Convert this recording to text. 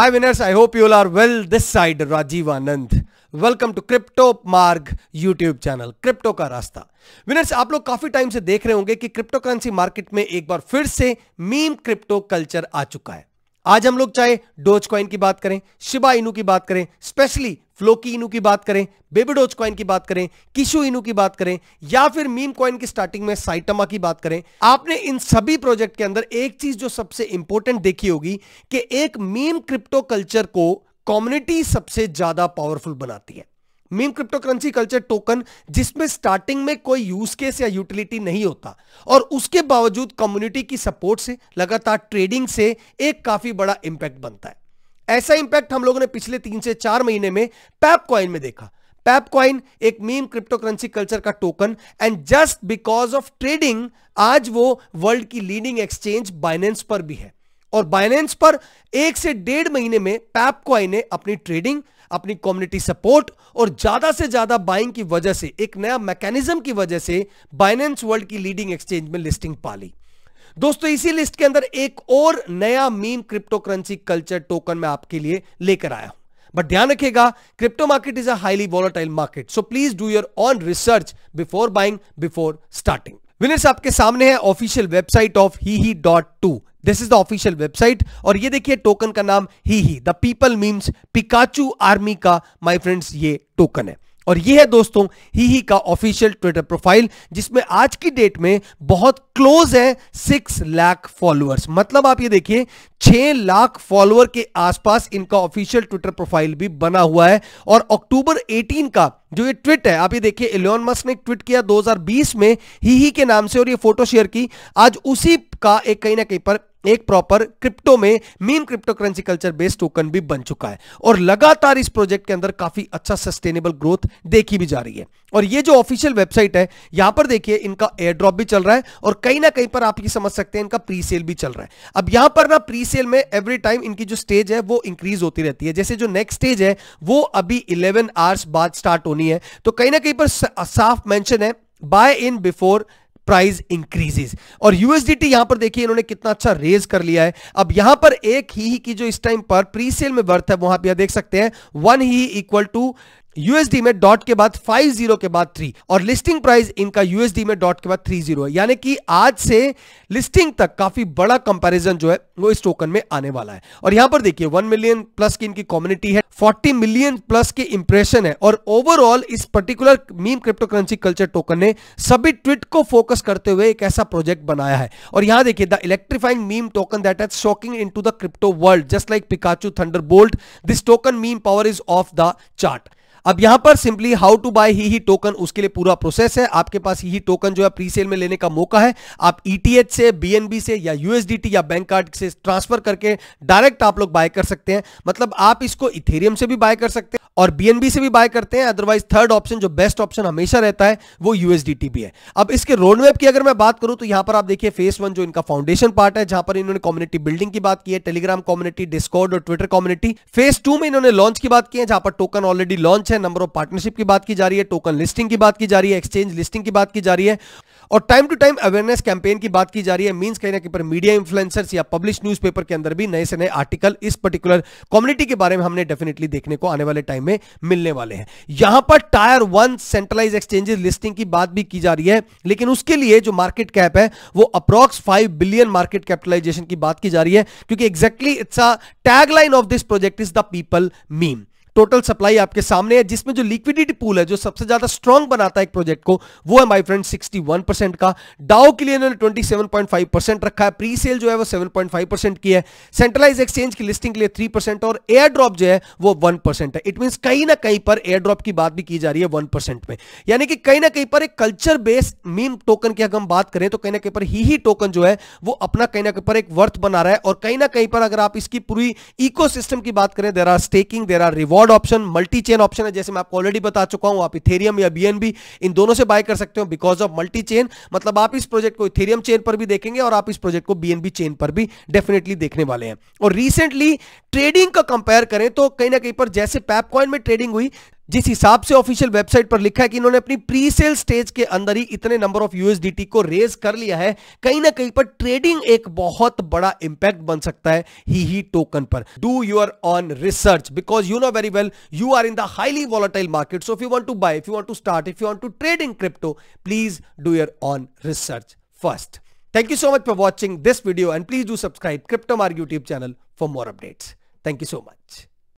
Hi winners, I hope you all are well. This side Rajiv Anand. Welcome to crypto Marg YouTube channel crypto का रास्ता winners आप लोग काफी time से देख रहे होंगे कि क्रिप्टो करेंसी मार्केट में एक बार फिर से मीम क्रिप्टो कल्चर आ चुका है आज हम लोग चाहे डोज क्वाइन की बात करें शिबा इनू की बात करें स्पेशली फ्लोकी इनू की बात करें बेबी डोज क्वाइन की बात करें किशु इनू की बात करें या फिर मीम क्वाइन की स्टार्टिंग में साइटमा की बात करें आपने इन सभी प्रोजेक्ट के अंदर एक चीज जो सबसे इंपॉर्टेंट देखी होगी कि एक मीम क्रिप्टो कल्चर को कम्युनिटी सबसे ज्यादा पावरफुल बनाती है meme cryptocurrency culture token जिसमें स्टार्टिंग में कोई यूज केस या यूटिलिटी नहीं होता और उसके बावजूद कम्युनिटी की सपोर्ट से लगातार ट्रेडिंग से एक काफी बड़ा इंपैक्ट बनता है ऐसा इंपैक्ट हम लोगों ने पिछले तीन से चार महीने में पैप कॉइन में देखा पैप कॉइन एक मीम क्रिप्टो करेंसी कल्चर का token and just because of trading आज वो वर्ल्ड की लीडिंग एक्सचेंज बाइनेंस पर भी है और बाइनेंस पर एक से डेढ़ महीने में पैपकॉइन ने अपनी ट्रेडिंग अपनी कम्युनिटी सपोर्ट और ज्यादा से ज्यादा बाइंग की वजह से एक नया मैकेनिज्म की वजह से बाइनेंस वर्ल्ड की लीडिंग एक्सचेंज में लिस्टिंग पाली दोस्तों इसी लिस्ट के अंदर एक और नया meme cryptocurrency culture token मैं आपके लिए लेकर आया हूं बट ध्यान रखिएगा crypto market is a highly volatile market so please do your own research before buying before starting winners आपके सामने है ऑफिशियल वेबसाइट ऑफ ही dot to this is the official website और ये देखिए टोकन का नाम ही ही the people memes Pikachu army का माय फ्रेंड्स ये टोकन है और ये है दोस्तों ही ही का ऑफिशियल ट्विटर प्रोफाइल जिसमें आज की डेट में बहुत क्लोज है सिक्स लाख फॉलोअर्स मतलब आप ये देखिए छह लाख फॉलोअर के आसपास इनका ऑफिशियल ट्विटर प्रोफाइल भी बना हुआ है और अक्टूबर 18 का जो ये ट्वीट है आप ये देखिए एलियन मस्क ने ट्वीट किया 2020 में ही ही के नाम से और ये फोटो शेयर की आज उसी का एक कहीं ना कहीं पर एक प्रॉपर क्रिप्टो में meme cryptocurrency culture based token भी बन चुका है और लगातार इस प्रोजेक्ट के अंदर काफी अच्छा सस्टेनेबल ग्रोथ देखी भी जा रही है और ये जो ऑफिशियल वेबसाइट है यहां पर देखिए इनका एयर ड्रॉप भी चल रहा है और कहीं ना कहीं पर आप ये समझ सकते हैं इनका प्री सेल भी चल रहा है अब यहां पर ना प्री सेल में एवरी टाइम इनकी जो स्टेज है वो इंक्रीज होती रहती है जैसे जो नेक्स्ट स्टेज है वो अभी इलेवन आवर्स बाद स्टार्ट होनी है तो कहीं ना कहीं पर साफ मैंशन है buy in before price increases और यूएसडीटी यहां पर देखिए इन्होंने कितना अच्छा रेज कर लिया है अब यहां पर एक ही, ही की जो इस टाइम पर प्री सेल में वर्थ है वहां पर देख सकते हैं वन ही इक्वल टू यूएसडी में डॉट के बाद फाइव जीरो के बाद थ्री और लिस्टिंग प्राइस इनका यूएसडी में डॉट के बाद थ्री जीरो है यानी कि आज से लिस्टिंग तक काफी बड़ा कंपैरिजन जो है वो इस टोकन में आने वाला है और यहां पर देखिए वन मिलियन प्लस की इनकी कम्युनिटी है फोर्टी मिलियन प्लस के इंप्रेशन है और ओवरऑल इस particular meme cryptocurrency culture token ने सभी ट्विट को फोकस करते हुए एक ऐसा प्रोजेक्ट बनाया है और यहां देखिए the electrifying meme token that has shocking into the crypto world just like Pikachu thunderbolt this token meme power is off the chart अब यहां पर सिंपली हाउ टू बाय ही ही टोकन उसके लिए पूरा प्रोसेस है आपके पास ही ही टोकन जो है प्री सेल में लेने का मौका है आप ईटीएच e से बीएनबी से या यूएसडीटी या बैंक कार्ड से ट्रांसफर करके डायरेक्ट आप लोग बाय कर सकते हैं मतलब आप इसको इथेरियम से भी बाय कर सकते हैं और बीएनबी से भी बाय करते हैं अदरवाइज थर्ड ऑप्शन जो बेस्ट ऑप्शन हमेशा रहता है वो USDT भी है अब इसके रोडमेप की अगर मैं बात करूं तो यहां पर आप देखिए फेस वन जो इनका फाउंडेशन पार्ट है जहां पर इन्होंने कम्युनिटी बिल्डिंग की बात की है टेलीग्राम कम्युनिटी डिस्कॉर्ड और ट्विटर कम्युनिटी फेस टू में इन्होंने लॉन्च की बात की है जहां पर टोकन ऑलरेडी लॉन्च है नंबर ऑफ पार्टनरशिप की बात की जा रही है टोकन लिस्टिंग की बात की जा रही है एक्सचेंज लिस्टिंग की बात की जा रही है और time to time awareness campaign की बात की जा रही है मींस कहीं ना कहीं पर मीडिया इन्फ्लुएंसर्स या पब्लिश न्यूज़पेपर के अंदर भी नए से नए आर्टिकल इस पर्टिकुलर कम्युनिटी के बारे में हमने डेफिनेटली देखने को आने वाले टाइम में मिलने वाले हैं यहां पर tier one centralize exchanges listing की बात भी की जा रही है लेकिन उसके लिए जो मार्केट कैप है वो approx five billion market capitalization की बात की जा रही है क्योंकि exactly it's a tagline of this project is the people meme total supply आपके सामने है जिसमें जो लिक्विडिटी पूल है जो सबसे ज्यादा स्ट्रॉन्ग बनाता है एक प्रोजेक्ट को वो है माय फ्रेंड 61 परसेंट का डाओ के लिए इन्होंने 27.5 परसेंट रखा है प्री सेल जो है वो 7.5 परसेंट की है सेंट्रलाइज एक्सचेंज की लिस्टिंग के लिए 3 परसेंट और एयर ड्रॉप जो है वो वन परसेंट है इट मीन कहीं ना कहीं पर एयर ड्रॉप की बात भी की जा रही है वन परसेंट में यानी कि कहीं ना कहीं पर एक कल्चर बेस्ड मीम टोकन की अगर हम बात करें तो कहीं ना कहीं पर ही ही टोकन जो है वो अपना कहीं ना कहीं पर एक वर्थ बना रहा है और कहीं ना कहीं पर अगर आप इसकी पूरी इको की बात करें there are staking there are reward third option multi chain option है जैसे मैं आपको ऑलरेडी बता चुका हूं आप इथेरियम या बीएनबी इन दोनों से बाय कर सकते हो बिकॉज ऑफ मल्टी चेन मतलब आप इस प्रोजेक्ट को इथेरियम चेन पर भी देखेंगे और आप इस प्रोजेक्ट को बीएनबी चेन पर भी डेफिनेटली देखने वाले हैं और रिसेंटली ट्रेडिंग का कंपेयर करें तो कहीं ना कहीं पर जैसे पैपकॉइन में ट्रेडिंग हुई जिस हिसाब से ऑफिशियल वेबसाइट पर लिखा है कि इन्होंने अपनी प्री सेल स्टेज के अंदर ही इतने नंबर ऑफ यूएसडीटी को रेज कर लिया है कहीं ना कहीं पर ट्रेडिंग एक बहुत बड़ा इंपैक्ट बन सकता है ही ही टोकन पर do your own research because you know very well you are in the highly volatile market so if you want to buy if you want to start if you want to trade in crypto please do your own research first thank you so much for watching this video and please do subscribe crypto Marg YouTube channel for more updates thank you so much